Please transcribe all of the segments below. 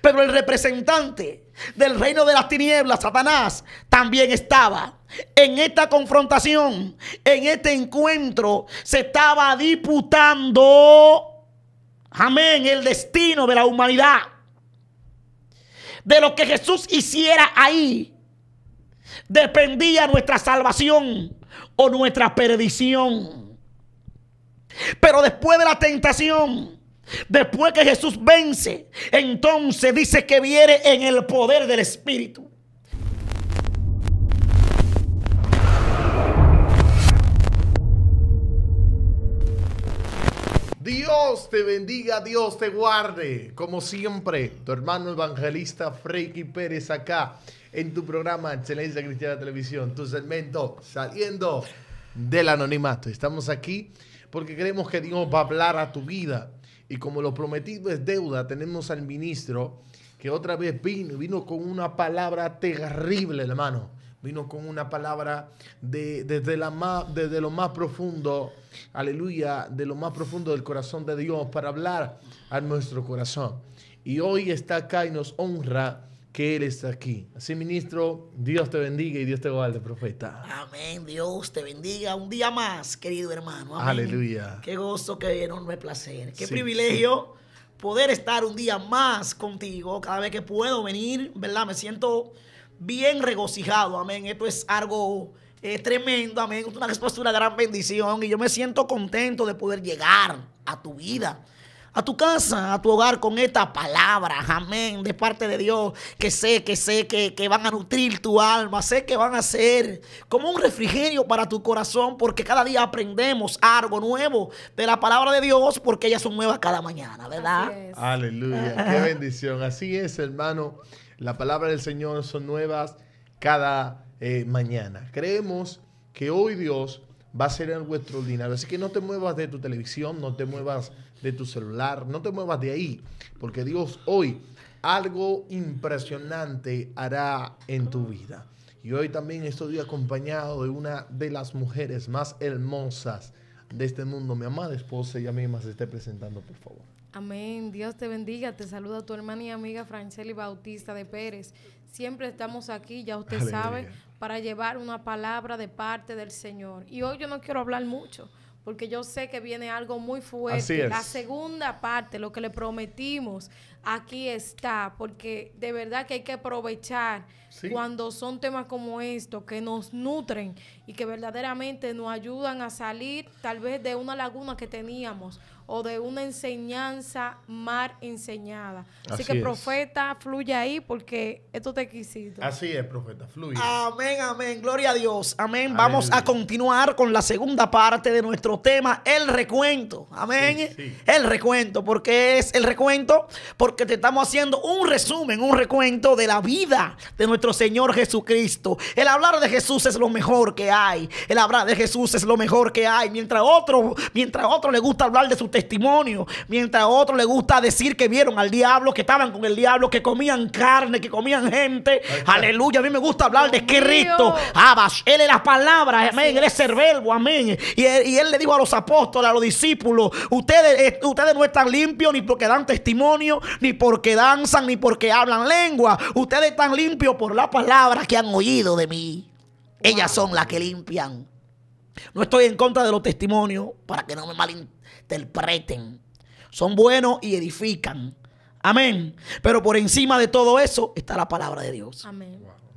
Pero el representante del reino de las tinieblas, Satanás, también estaba. En esta confrontación, en este encuentro, se estaba disputando, amén, el destino de la humanidad. De lo que Jesús hiciera ahí, dependía nuestra salvación o nuestra perdición. Pero después de la tentación, Después que Jesús vence, entonces dice que viene en el poder del Espíritu. Dios te bendiga, Dios te guarde. Como siempre, tu hermano evangelista Freaky Pérez acá en tu programa Excelencia Cristiana Televisión, tu segmento saliendo del anonimato. Estamos aquí porque creemos que Dios va a hablar a tu vida y como lo prometido es deuda, tenemos al ministro que otra vez vino, vino con una palabra terrible, hermano. Vino con una palabra desde, lo más profundo, aleluya, de lo más profundo del corazón de Dios para hablar a nuestro corazón. Y hoy está acá y nos honra que eres aquí. Así, ministro, Dios te bendiga y Dios te guarde, profeta. Amén, Dios te bendiga un día más, querido hermano. Aleluya. Qué gozo, qué enorme placer, qué privilegio poder estar un día más contigo. Cada vez que puedo venir, ¿verdad? Me siento bien regocijado, amén. Esto es algo eh, tremendo, amén. Una respuesta, una gran bendición y yo me siento contento de poder llegar a tu vida a tu casa, a tu hogar con esta palabra. amén, de parte de Dios, que sé, que sé que, van a nutrir tu alma, sé que van a ser como un refrigerio para tu corazón, porque cada día aprendemos algo nuevo de la palabra de Dios, porque ellas son nuevas cada mañana, ¿verdad? Aleluya, qué bendición, así es, hermano, la palabra del Señor son nuevas cada eh, mañana. Creemos que hoy Dios va a ser algo extraordinario, así que no te muevas de tu televisión, no te muevas de tu celular, no te muevas de ahí, porque Dios hoy algo impresionante hará en tu vida. Y hoy también estoy acompañado de una de las mujeres más hermosas de este mundo. Mi amada esposa, ella misma se esté presentando, por favor. Amén. Dios te bendiga. Te saluda tu hermana y amiga Franceli Bautista de Pérez. Siempre estamos aquí, ya usted sabe, para llevar una palabra de parte del Señor. Y hoy yo no quiero hablar mucho porque yo sé que viene algo muy fuerte. La segunda parte, lo que le prometimos, aquí está, porque de verdad que hay que aprovechar cuando son temas como estos, que nos nutren y que verdaderamente nos ayudan a salir tal vez de una laguna que teníamos o de una enseñanza mal enseñada. Así, que, profeta, fluye ahí porque esto te quisito. Así es, profeta, fluye. Amén, amén. Gloria a Dios. Amén. Vamos a continuar con la segunda parte de nuestro tema, el recuento. Amén. El recuento. ¿Por qué es el recuento? Porque te estamos haciendo un resumen, un recuento de la vida de nuestro Señor Jesucristo. El hablar de Jesús es lo mejor que hay. El hablar de Jesús es lo mejor que hay. Mientras otro, mientras otro le gusta hablar de su testimonio, mientras a otros le gusta decir que vieron al diablo, que estaban con el diablo, que comían carne, que comían gente. Aleluya, a mí me gusta hablar de Cristo. rito él es las palabras, amén, él es el verbo, amén. Y él, le dijo a los apóstoles, a los discípulos, ustedes, eh, ustedes no están limpios ni porque dan testimonio, ni porque danzan, ni porque hablan lengua. Ustedes están limpios por la palabra que han oído de mí. Ellas son las que limpian. No estoy en contra de los testimonios, para que no me malinterpreten interpreten. Son buenos y edifican. Amén. Pero por encima de todo eso está la palabra de Dios.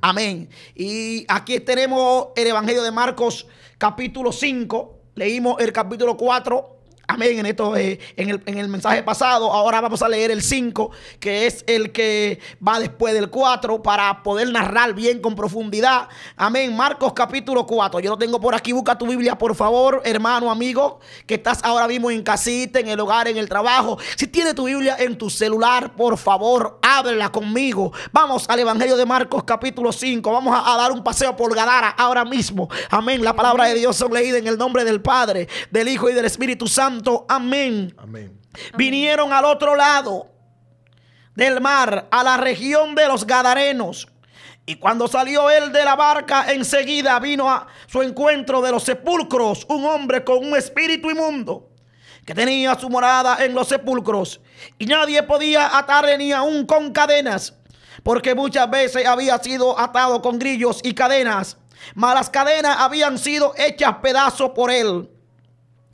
Amén. Y aquí tenemos el Evangelio de Marcos capítulo 5. Leímos el capítulo 4 Amén. En, esto, eh, en, el, mensaje pasado, ahora vamos a leer el 5, que es el que va después del 4 para poder narrar bien con profundidad. Amén. Marcos capítulo 4. Yo lo tengo por aquí. Busca tu Biblia, por favor, hermano, amigo, que estás ahora mismo en casita, en el hogar, en el trabajo. Si tienes tu Biblia en tu celular, por favor, ábrela conmigo. Vamos al Evangelio de Marcos capítulo 5. Vamos a, a dar un paseo por Gadara ahora mismo. Amén. La palabra de Dios son leídas en el nombre del Padre, del Hijo y del Espíritu Santo. Amén. Amén. Vinieron al otro lado del mar, a la región de los Gadarenos. Y cuando salió él de la barca, enseguida vino a su encuentro de los sepulcros un hombre con un espíritu inmundo que tenía su morada en los sepulcros. Y nadie podía atarle ni aún con cadenas, porque muchas veces había sido atado con grillos y cadenas, mas las cadenas habían sido hechas pedazos por él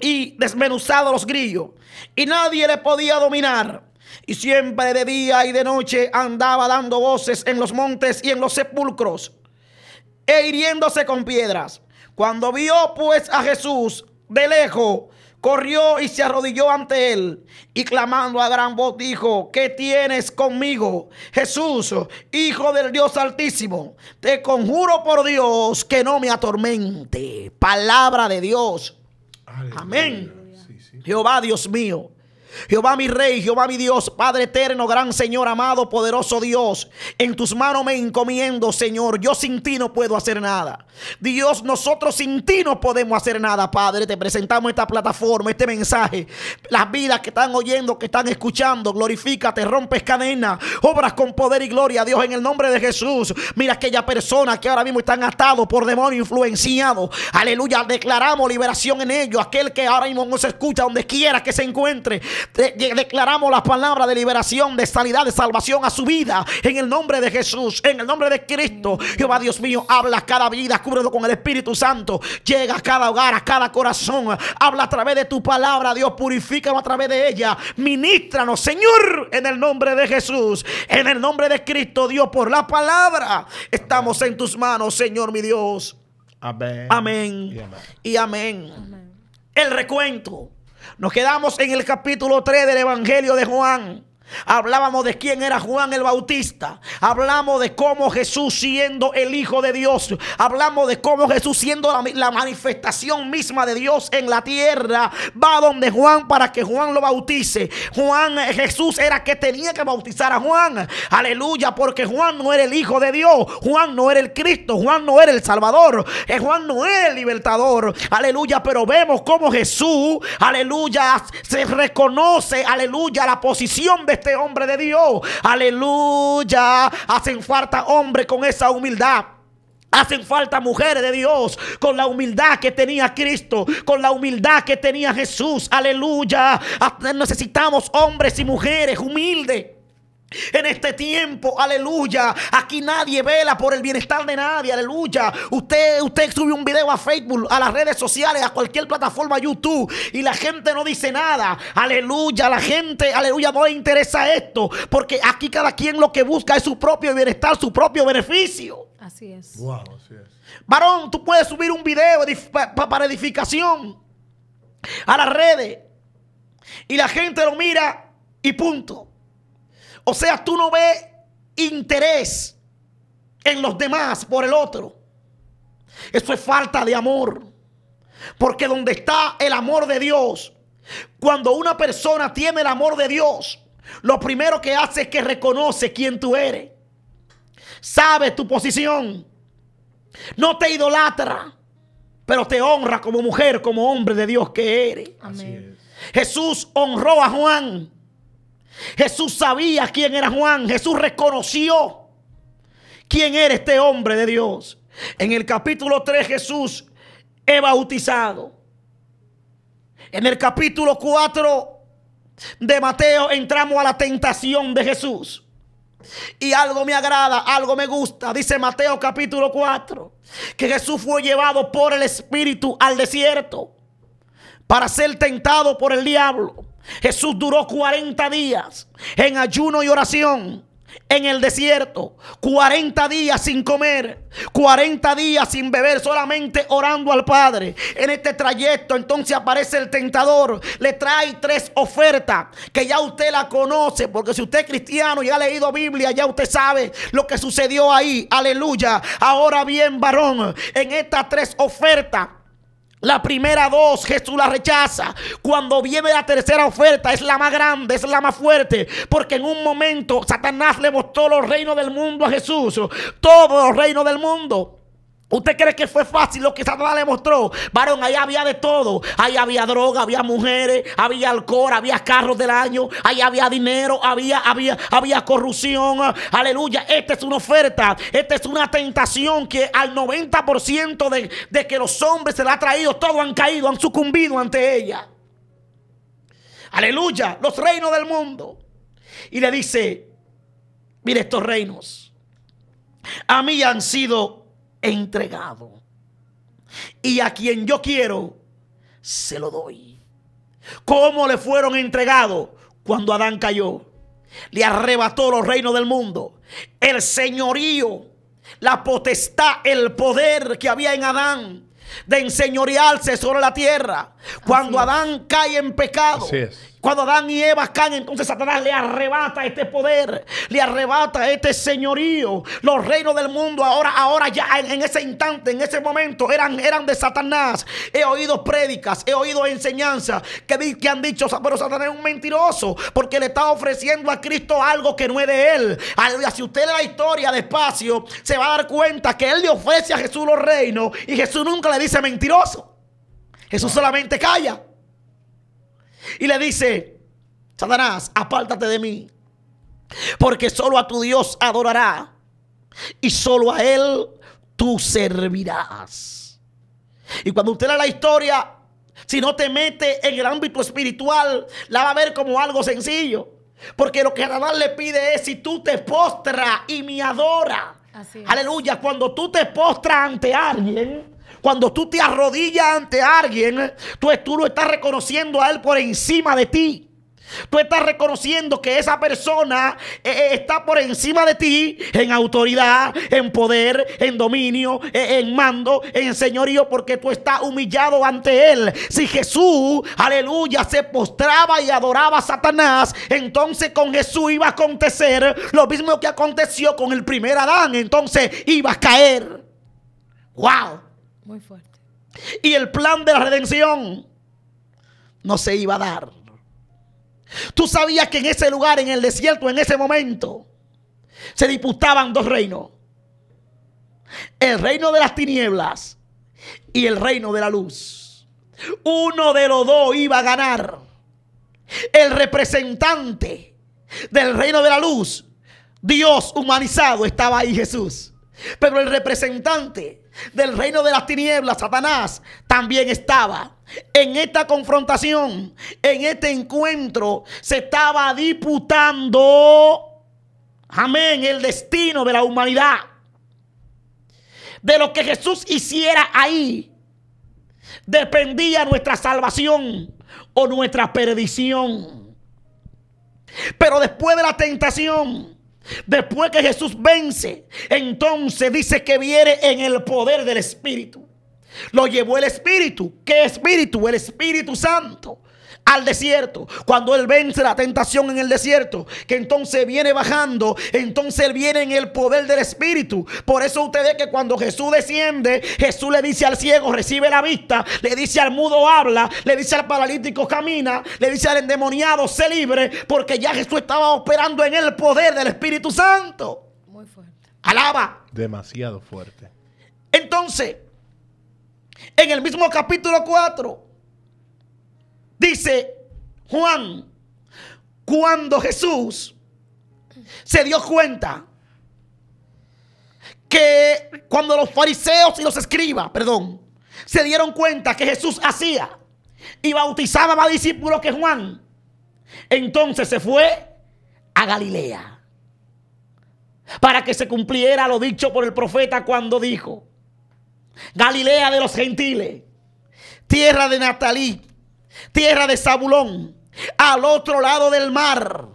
y desmenuzado los grillos. Y nadie le podía dominar. Y siempre de día y de noche andaba dando voces en los montes y en los sepulcros e hiriéndose con piedras. Cuando vio pues a Jesús de lejos, corrió y se arrodilló ante él y clamando a gran voz dijo, ¿qué tienes conmigo? Jesús, Hijo del Dios Altísimo, te conjuro por Dios que no me atormente. Palabra de Dios. Amén. Jehová, Dios mío, Jehová mi Rey, Jehová mi Dios, Padre eterno, gran Señor, amado, poderoso Dios, en tus manos me encomiendo, Señor. Yo sin ti no puedo hacer nada. Dios, nosotros sin ti no podemos hacer nada, Padre. Te presentamos esta plataforma, este mensaje. Las vidas que están oyendo, que están escuchando, glorifícate, rompes cadenas, obras con poder y gloria, Dios, en el nombre de Jesús. Mira aquella persona que ahora mismo están atados por demonio influenciado. Aleluya, declaramos liberación en ellos. Aquel que ahora mismo no se escucha, donde quiera que se encuentre declaramos la palabra de liberación, de sanidad, de salvación a su vida. En el nombre de Jesús, en el nombre de Cristo. Jehová Dios mío, habla cada vida, cúbrelo con el Espíritu Santo. Llega a cada hogar, a cada corazón. Habla a través de tu palabra, Dios, purifícalo a través de ella. Ministranos, Señor, en el nombre de Jesús. En el nombre de Cristo, Dios, por la palabra. Estamos en tus manos, Señor, mi Dios. Amén. Amén. Y amén. El recuento. Nos quedamos en el capítulo 3 del Evangelio de Juan. Hablábamos de quién era Juan el Bautista. Hablamos de cómo Jesús siendo el Hijo de Dios. Hablamos de cómo Jesús siendo la, manifestación misma de Dios en la tierra. Va donde Juan para que Juan lo bautice. Juan, Jesús era que tenía que bautizar a Juan. Aleluya, porque Juan no era el Hijo de Dios. Juan no era el Cristo. Juan no era el Salvador. Eh, Juan no era el libertador. Aleluya, pero vemos cómo Jesús, aleluya, se reconoce, aleluya, la posición de este hombre de Dios. Aleluya. Hacen falta hombres con esa humildad. Hacen falta mujeres de Dios con la humildad que tenía Cristo, con la humildad que tenía Jesús. Aleluya. Ah, necesitamos hombres y mujeres humildes en este tiempo, aleluya. Aquí nadie vela por el bienestar de nadie, aleluya. Usted, usted sube un video a Facebook, a las redes sociales, a cualquier plataforma YouTube y la gente no dice nada, aleluya. La gente, aleluya, no le interesa esto porque aquí cada quien lo que busca es su propio bienestar, su propio beneficio. Así es. Varón, tú puedes subir un video para edificación a las redes y la gente lo mira y punto. O sea, tú no ves interés en los demás por el otro. Eso es falta de amor. Porque donde está el amor de Dios, cuando una persona tiene el amor de Dios, lo primero que hace es que reconoce quién tú eres. Sabe tu posición. No te idolatra, pero te honra como mujer, como hombre de Dios que eres. Jesús honró a Juan Jesús sabía quién era Juan. Jesús reconoció quién era este hombre de Dios. En el capítulo 3 Jesús es bautizado. En el capítulo 4 de Mateo entramos a la tentación de Jesús. Y algo me agrada, algo me gusta. Dice Mateo capítulo 4, que Jesús fue llevado por el Espíritu al desierto para ser tentado por el diablo. Jesús duró 40 días en ayuno y oración en el desierto, 40 días sin comer, 40 días sin beber, solamente orando al Padre. En este trayecto entonces aparece el tentador, le trae tres ofertas que ya usted la conoce, porque si usted es cristiano y ha leído Biblia, ya usted sabe lo que sucedió ahí. Aleluya. Ahora bien, varón, en estas tres ofertas la primera dos, Jesús la rechaza. Cuando viene la tercera oferta, es la más grande, es la más fuerte. Porque en un momento Satanás le mostró los reinos del mundo a Jesús. Todos los reinos del mundo. ¿Usted cree que fue fácil lo que Satanás le mostró? Varón, ahí había de todo. Ahí había droga, había mujeres, había alcohol, había carros del año, ahí había dinero, había, había, había corrupción. Aleluya, esta es una oferta, esta es una tentación que al 90% de, que los hombres se la ha traído, todos han caído, han sucumbido ante ella. Aleluya, los reinos del mundo. Y le dice, mire estos reinos, a mí han sido entregado. Y a quien yo quiero, se lo doy. ¿Cómo le fueron entregados cuando Adán cayó? Le arrebató los reinos del mundo, el señorío, la potestad, el poder que había en Adán de enseñorearse sobre la tierra. Cuando Adán cae en pecado, cuando Adán y Eva caen, entonces Satanás le arrebata este poder, le arrebata este señorío. Los reinos del mundo ahora, ahora ya en, ese instante, en ese momento, eran, eran de Satanás. He oído prédicas, he oído enseñanzas que, que han dicho, pero Satanás es un mentiroso porque le está ofreciendo a Cristo algo que no es de él. Si usted lee la historia despacio, se va a dar cuenta que él le ofrece a Jesús los reinos y Jesús nunca le dice mentiroso. Jesús solamente calla y le dice, Satanás, apártate de mí, porque solo a tu Dios adorará y solo a Él tú servirás. Y cuando usted lee la historia, si no te mete en el ámbito espiritual, la va a ver como algo sencillo. Porque lo que Adán le pide es si tú te postras y me adoras. Aleluya, cuando tú te postras ante alguien, cuando tú te arrodillas ante alguien, tú, lo estás reconociendo a él por encima de ti. Tú estás reconociendo que esa persona eh, eh, está por encima de ti en autoridad, en poder, en dominio, eh, en mando, en señorío, porque tú estás humillado ante él. Si Jesús, aleluya, se postraba y adoraba a Satanás, entonces con Jesús iba a acontecer lo mismo que aconteció con el primer Adán. Entonces iba a caer. ¡Wow! Muy fuerte. Y el plan de la redención no se iba a dar. Tú sabías que en ese lugar, en el desierto, en ese momento, se disputaban dos reinos. El reino de las tinieblas y el reino de la luz. Uno de los dos iba a ganar. El representante del reino de la luz, Dios humanizado, estaba ahí Jesús. Pero el representante del reino de las tinieblas, Satanás, también estaba. En esta confrontación, en este encuentro, se estaba disputando, amén, el destino de la humanidad. De lo que Jesús hiciera ahí, dependía nuestra salvación o nuestra perdición. Pero después de la tentación, Después que Jesús vence, entonces dice que viene en el poder del Espíritu. Lo llevó el Espíritu. ¿Qué Espíritu? El Espíritu Santo al desierto, cuando él vence la tentación en el desierto, que entonces viene bajando, entonces viene en el poder del Espíritu. Por eso usted ve que cuando Jesús desciende, Jesús le dice al ciego, recibe la vista, le dice al mudo, habla, le dice al paralítico, camina, le dice al endemoniado, sé libre, porque ya Jesús estaba operando en el poder del Espíritu Santo. Muy fuerte. Alaba. Demasiado fuerte. Entonces, en el mismo capítulo 4, Dice Juan, cuando Jesús se dio cuenta que cuando los fariseos y los escribas, perdón, se dieron cuenta que Jesús hacía y bautizaba más discípulos que Juan, entonces se fue a Galilea para que se cumpliera lo dicho por el profeta cuando dijo, Galilea de los gentiles, tierra de Natalí, tierra de Zabulón, al otro lado del mar.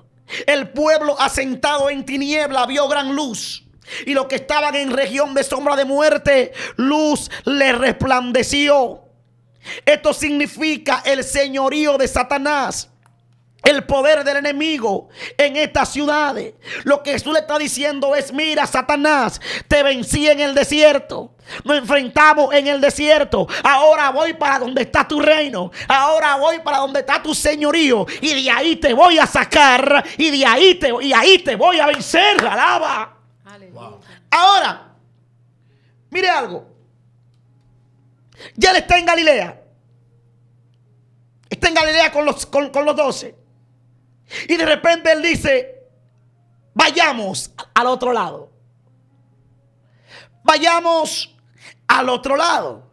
El pueblo asentado en tiniebla vio gran luz. Y los que estaban en región de sombra de muerte, luz les resplandeció. Esto significa el señorío de Satanás el poder del enemigo en estas ciudades. Lo que Jesús le está diciendo es, mira, Satanás, te vencí en el desierto. Nos enfrentamos en el desierto. Ahora voy para donde está tu reino. Ahora voy para donde está tu señorío. Y de ahí te voy a sacar. Y de ahí te, y ahí te voy a vencer. Alaba. Ahora, mire algo. Ya él está en Galilea. Está en Galilea con los, con los doce. Y de repente él dice, vayamos al otro lado. Vayamos al otro lado.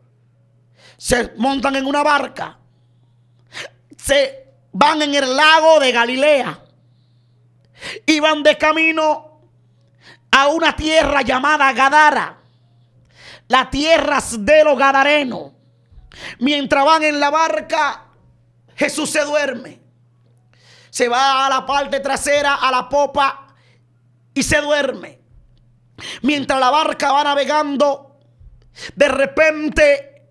Se montan en una barca. Se van en el lago de Galilea. Y van de camino a una tierra llamada Gadara. Las tierras de los Gadarenos. Mientras van en la barca, Jesús se duerme se va a la parte trasera, a la popa y se duerme. Mientras la barca va navegando, de repente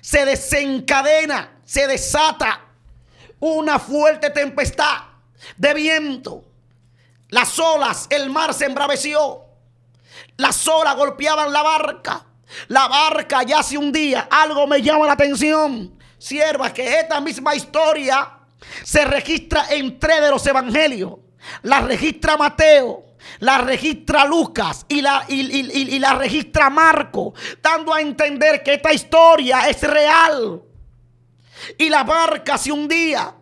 se desencadena, se desata una fuerte tempestad de viento. Las olas, el mar se embraveció. Las olas golpeaban la barca. La barca ya hace un día. Algo me llama la atención. Sierva que esta misma historia se registra en tres de los evangelios. La registra Mateo, la registra Lucas y la, y, la, registra Marco, dando a entender que esta historia es real. Y la barca si un día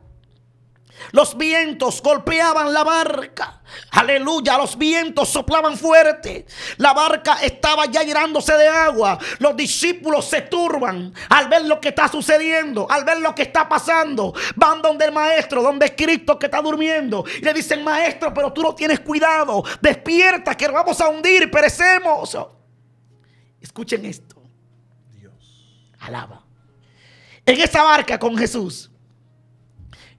los vientos golpeaban la barca. Aleluya, los vientos soplaban fuerte. La barca estaba ya llenándose de agua. Los discípulos se turban al ver lo que está sucediendo, al ver lo que está pasando. Van donde el maestro, donde es Cristo que está durmiendo. Y le dicen, maestro, pero tú no tienes cuidado. Despierta que nos vamos a hundir perecemos. Escuchen esto. Dios. Alaba. En esa barca con Jesús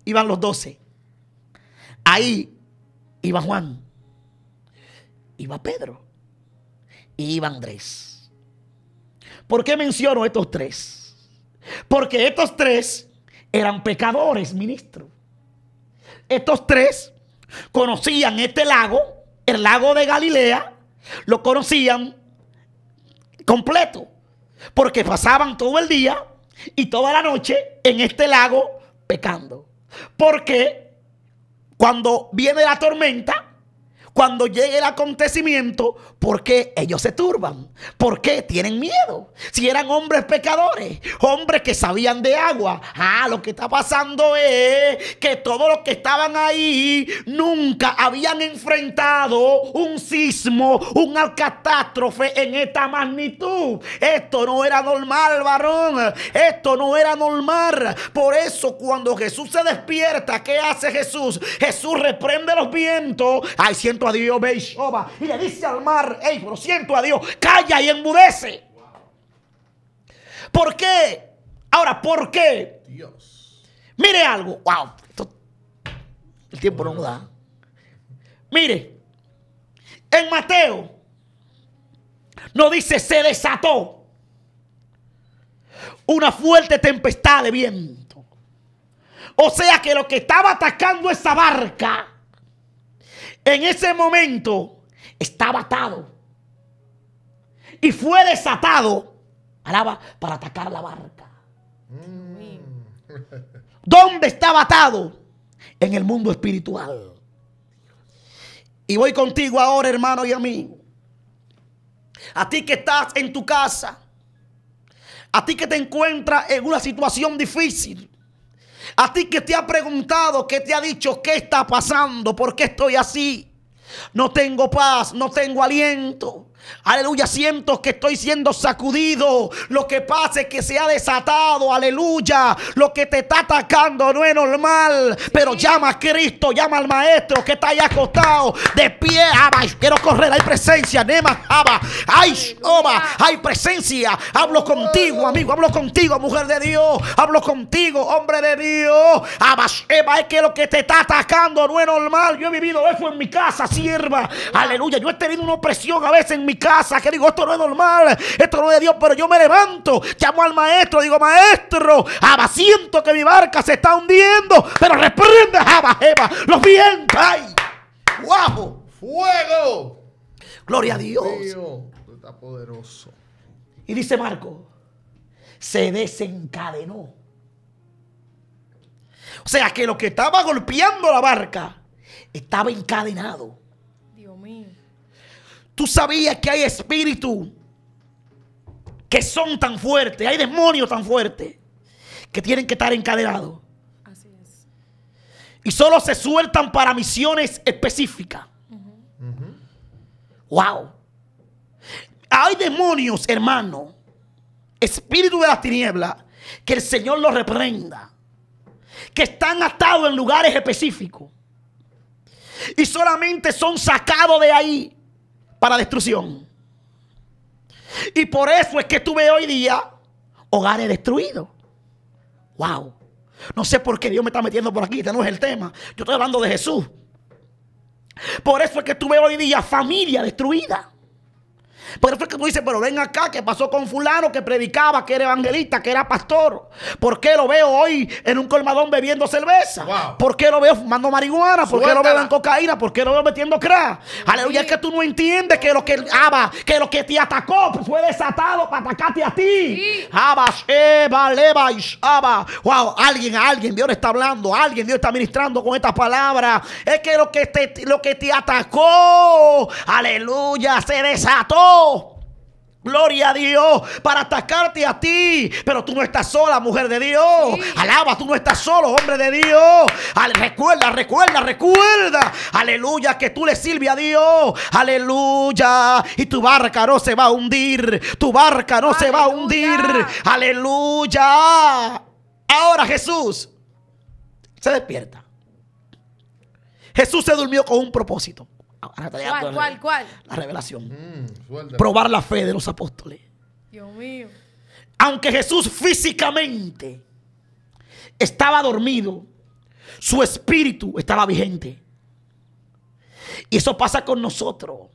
iban los doce. Ahí iba Juan, iba Pedro y iba Andrés. ¿Por qué menciono estos tres? Porque estos tres eran pecadores, ministro. Estos tres conocían este lago, el lago de Galilea, lo conocían completo, porque pasaban todo el día y toda la noche en este lago pecando. Porque cuando viene la tormenta, cuando llegue el acontecimiento, ¿por qué ellos se turban? ¿Por qué tienen miedo? Si eran hombres pecadores, hombres que sabían de agua. Ah, lo que está pasando es que todos los que estaban ahí nunca habían enfrentado un sismo, una catástrofe en esta magnitud. Esto no era normal, varón. Esto no era normal. Por eso cuando Jesús se despierta, ¿qué hace Jesús? Jesús reprende los vientos. Hay cientos Dios, y le dice al mar, hey, pero siento a Dios, calla y enmudece. ¿Por qué? Ahora, ¿por qué? Dios. Mire algo, wow, el tiempo no muda da. Mire, en Mateo no dice se desató una fuerte tempestad de viento. O sea que lo que estaba atacando esa barca en ese momento estaba atado y fue desatado alaba, para atacar la barca. Mm. ¿Dónde estaba atado? En el mundo espiritual. Y voy contigo ahora, hermano y amigo. A ti que estás en tu casa. A ti que te encuentras en una situación difícil. A ti que te ha preguntado, que te ha dicho, ¿qué está pasando? ¿Por qué estoy así? No tengo paz, no tengo aliento. Aleluya, siento que estoy siendo sacudido. Lo que pasa es que se ha desatado. Aleluya. Lo que te está atacando no es normal. Pero llama a Cristo, llama al Maestro que está ahí acostado. De pie, Quiero correr. Hay presencia. Nema, Hay, Hay presencia. Hablo contigo, amigo. Hablo contigo, mujer de Dios. Hablo contigo, hombre de Dios. es que lo que te está atacando no es normal. Yo he vivido eso en mi casa, sierva. Aleluya. Yo he tenido una opresión a veces en mi casa, que digo, esto no es normal, esto no es de Dios, pero yo me levanto, llamo al maestro, digo, maestro, Abba, siento que mi barca se está hundiendo, pero reprende, Abba, los vientos, ay, guapo, fuego, gloria a Dios. poderoso. Y dice Marco, se desencadenó. O sea que lo que estaba golpeando la barca estaba encadenado. Tú sabías que hay espíritus que son tan fuertes, hay demonios tan fuertes que tienen que estar encadenados. Así es. Y solo se sueltan para misiones específicas. Wow. Hay demonios, hermano, espíritu de las tinieblas, que el Señor los reprenda, que están atados en lugares específicos y solamente son sacados de ahí para destrucción. Y por eso es que tuve hoy día hogares destruidos. Wow. No sé por qué Dios me está metiendo por aquí, este no es el tema. Yo estoy hablando de Jesús. Por eso es que tuve hoy día familia destruida. Por eso que tú dices, pero ven acá, ¿qué pasó con fulano que predicaba, que era evangelista, que era pastor? ¿Por qué lo veo hoy en un colmadón bebiendo cerveza? ¿Por qué lo veo fumando marihuana? ¿Por qué lo veo en cocaína? ¿Por qué lo veo metiendo crack? Aleluya, es que tú no entiendes que lo que que lo que te atacó fue desatado para atacarte a ti. Abba, Sheba, Wow, alguien, alguien, Dios está hablando, alguien, Dios está ministrando con esta palabra. Es que lo que te, lo que te atacó, aleluya, se desató. Gloria a Dios para atacarte a ti. Pero tú no estás sola, mujer de Dios. Alaba, tú no estás solo, hombre de Dios. Al, recuerda, recuerda, recuerda. Aleluya, que tú le sirves a Dios. Aleluya. Y tu barca no se va a hundir. Tu barca no se va a hundir. Aleluya. Ahora Jesús se despierta. Jesús se durmió con un propósito. ¿Cuál, cuál, cuál? La revelación. Mm, Probar la fe de los apóstoles. Dios mío. Aunque Jesús físicamente estaba dormido, su espíritu estaba vigente. Y eso pasa con nosotros.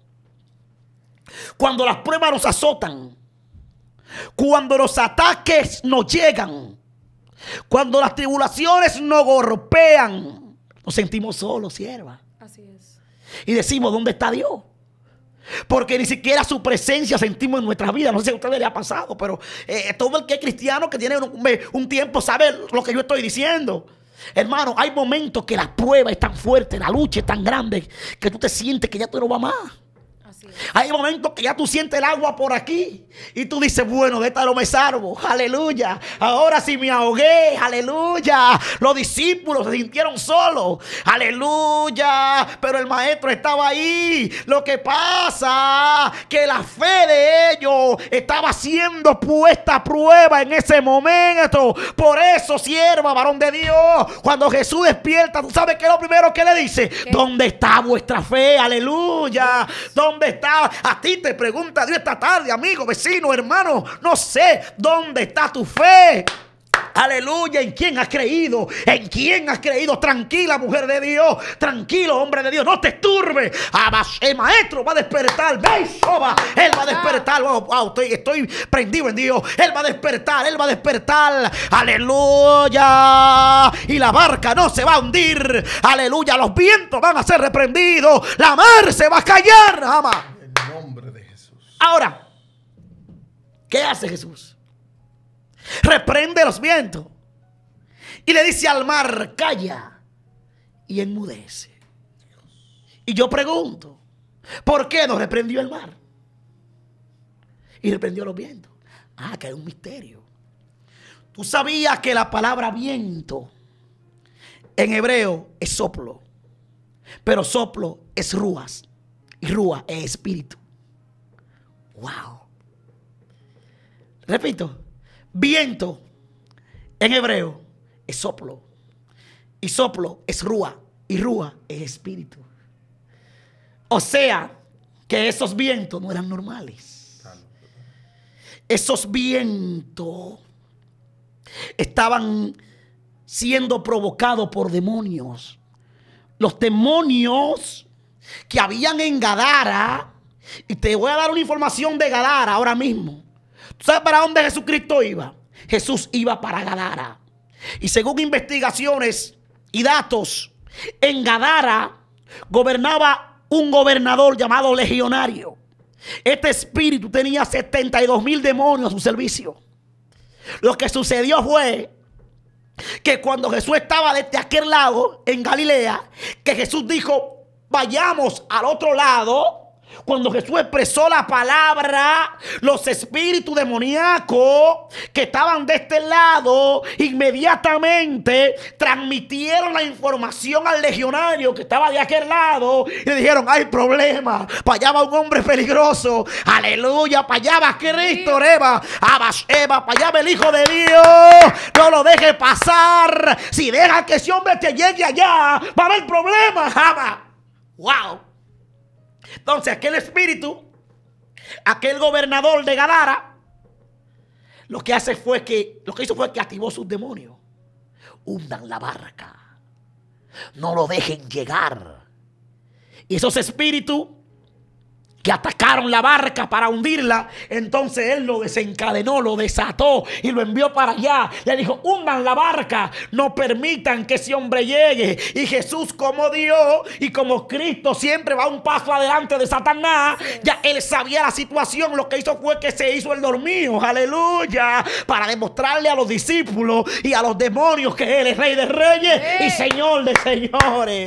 Cuando las pruebas nos azotan, cuando los ataques nos llegan, cuando las tribulaciones nos golpean, nos sentimos solos, sierva. Así es. Y decimos, ¿dónde está Dios? Porque ni siquiera su presencia sentimos en nuestras vida. No sé si a ustedes ha pasado, pero eh, eh, todo el que es cristiano que tiene un, un tiempo sabe lo que yo estoy diciendo. Hermano, hay momentos que la prueba es tan fuerte, la lucha es tan grande, que tú te sientes que ya tú no vas más. Hay momentos que ya tú sientes el agua por aquí y tú dices, bueno, de esta no me salvo, aleluya. Ahora sí me ahogué, aleluya. Los discípulos se sintieron solos, aleluya. Pero el maestro estaba ahí. Lo que pasa que la fe de ellos estaba siendo puesta a prueba en ese momento. Por eso, sierva, varón de Dios, cuando Jesús despierta, tú sabes que lo primero que le dice, ¿dónde está vuestra fe? Aleluya. ¿Dónde está? A ti te pregunta Dios esta tarde, amigo, vecino, hermano. No sé dónde está tu fe. Aleluya, ¿en quién has creído? ¿En quién has creído? Tranquila, mujer de Dios. Tranquilo, hombre de Dios. No te esturbe El maestro va a despertar. ¿Veis, Él va a despertar. estoy, prendido en Dios. Él va a despertar. Él va a despertar. Aleluya. Y la barca no se va a hundir. Aleluya. Los vientos van a ser reprendidos. La mar se va a callar. Ama. En el nombre de Jesús. Ahora, ¿qué hace Jesús? Reprende los vientos. Y le dice al mar, calla. Y enmudece. Y yo pregunto, ¿por qué no reprendió el mar? Y reprendió los vientos. Ah, que hay un misterio. Tú sabías que la palabra viento en hebreo es soplo. Pero soplo es rúas. Y rúa es espíritu. Wow. Repito, Viento en hebreo es soplo. Y soplo es rúa. Y rúa es espíritu. O sea, que esos vientos no eran normales. Esos vientos estaban siendo provocados por demonios. Los demonios que habían en Gadara. Y te voy a dar una información de Gadara ahora mismo. ¿Sabe para dónde Jesucristo iba? Jesús iba para Gadara. Y según investigaciones y datos, en Gadara gobernaba un gobernador llamado legionario. Este espíritu tenía 72 mil demonios a su servicio. Lo que sucedió fue que cuando Jesús estaba desde aquel lado, en Galilea, que Jesús dijo, vayamos al otro lado, cuando Jesús expresó la palabra, los espíritus demoníacos que estaban de este lado inmediatamente transmitieron la información al legionario que estaba de aquel lado y le dijeron, hay problema, para allá va un hombre peligroso, aleluya, para allá va Cristo, Eva, Abas, Eva, para allá va el Hijo de Dios, no lo deje pasar, si deja que ese hombre te llegue allá, va a haber problemas, Wow. Entonces aquel espíritu, aquel gobernador de Gadara, lo que hace fue que, lo que hizo fue que activó sus demonios. Hundan la barca. No lo dejen llegar. Y esos espíritus que atacaron la barca para hundirla. Entonces él lo desencadenó, lo desató y lo envió para allá. Le dijo, hundan la barca, no permitan que ese hombre llegue. Y Jesús como Dios y como Cristo siempre va un paso adelante de Satanás, ya él sabía la situación. Lo que hizo fue que se hizo el dormido, aleluya, para demostrarle a los discípulos y a los demonios que él es rey de reyes y señor de señores.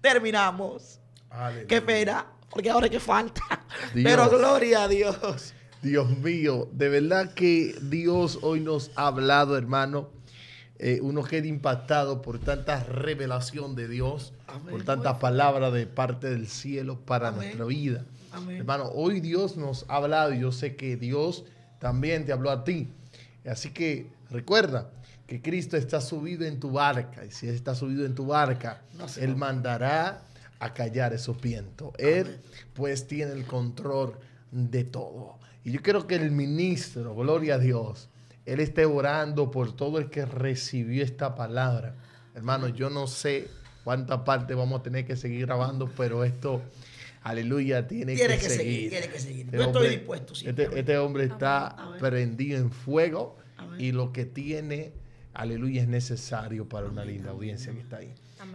Terminamos. Qué pena porque ahora que falta. Pero gloria a Dios. Dios mío, de verdad que Dios hoy nos ha hablado, hermano. Eh, uno queda impactado por tanta revelación de Dios, por tanta pues. palabra de parte del cielo para nuestra vida. Hermano, hoy Dios nos ha hablado y yo sé que Dios también te habló a ti. Así que recuerda que Cristo está subido en tu barca y si está subido en tu barca, Él mandará a callar esos vientos. Él pues tiene el control de todo. Y yo creo que el ministro, gloria a Dios, él esté orando por todo el que recibió esta palabra. Hermano, yo no sé cuánta parte vamos a tener que seguir grabando, pero esto, aleluya, tiene, tiene que, seguir. Tiene que seguir. Este yo estoy dispuesto. Este, este, hombre está prendido en fuego y lo que tiene, aleluya, es necesario para una linda audiencia que está ahí.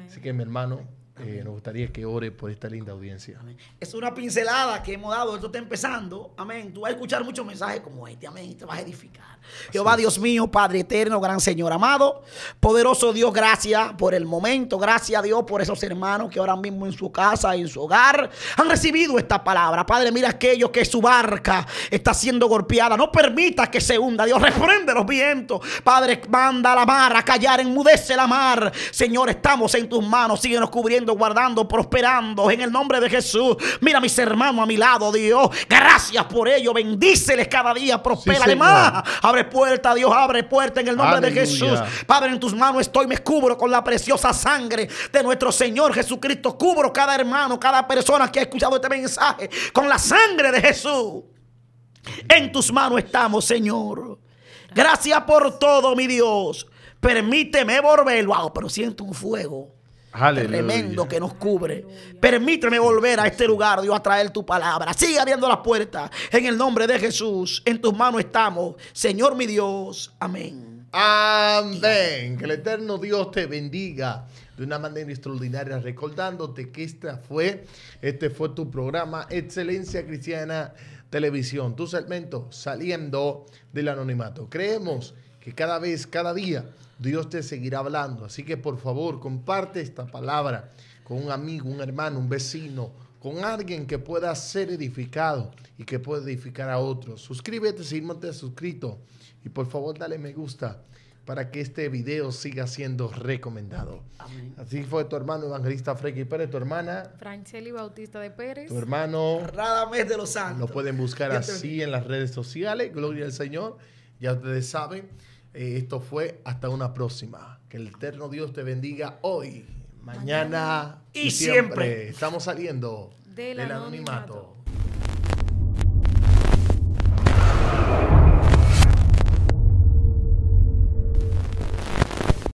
Así que mi hermano, eh, nos gustaría que ore por esta linda audiencia. Es una pincelada que hemos dado. Esto está empezando. Amén. Tú vas a escuchar muchos mensajes como este. Amén. Y te vas a edificar. Jehová, Dios mío, Padre eterno, gran Señor amado. Poderoso Dios, gracias por el momento. Gracias a Dios por esos hermanos que ahora mismo en su casa, en su hogar, han recibido esta palabra. Padre, mira aquello que su barca está siendo golpeada. No permita que se hunda. Dios, reprende los vientos. Padre, manda la mar a callar, enmudece la mar. Señor, estamos en tus manos. Síguenos cubriendo guardando, prosperando en el nombre de Jesús. Mira mis hermanos a mi lado, Dios. Gracias por ello. Bendíceles cada día, prospera más. Abre puerta, Dios, abre puerta en el nombre de Jesús. Padre, en tus manos estoy, me cubro con la preciosa sangre de nuestro Señor Jesucristo. Cubro cada hermano, cada persona que ha escuchado este mensaje con la sangre de Jesús. En tus manos estamos, Señor. Gracias por todo, mi Dios. Permíteme volver. Wow, ah, pero siento un fuego tremendo que nos cubre. Permíteme volver a este lugar, Dios, a traer tu palabra. Sigue abriendo las puertas. En el nombre de Jesús, en tus manos estamos. Señor mi Dios, amén. Amén. Que el eterno Dios te bendiga de una manera extraordinaria, recordándote que esta fue, este fue tu programa Excelencia Cristiana Televisión, tu segmento saliendo del anonimato. Creemos que cada vez, cada día, Dios te seguirá hablando. Así que por favor, comparte esta palabra con un amigo, un hermano, un vecino, con alguien que pueda ser edificado y que pueda edificar a otros. Suscríbete si no te has suscrito y por favor dale me gusta para que este video siga siendo recomendado. Así fue tu hermano evangelista Freddy Pérez, tu hermana Franceli Bautista de Pérez, tu hermano Radamés de los Santos. Lo pueden buscar así en las redes sociales, gloria al Señor. Ya ustedes saben, eh, esto fue hasta una próxima. Que el eterno Dios te bendiga hoy, mañana, Y, siempre. Estamos saliendo del, anonimato.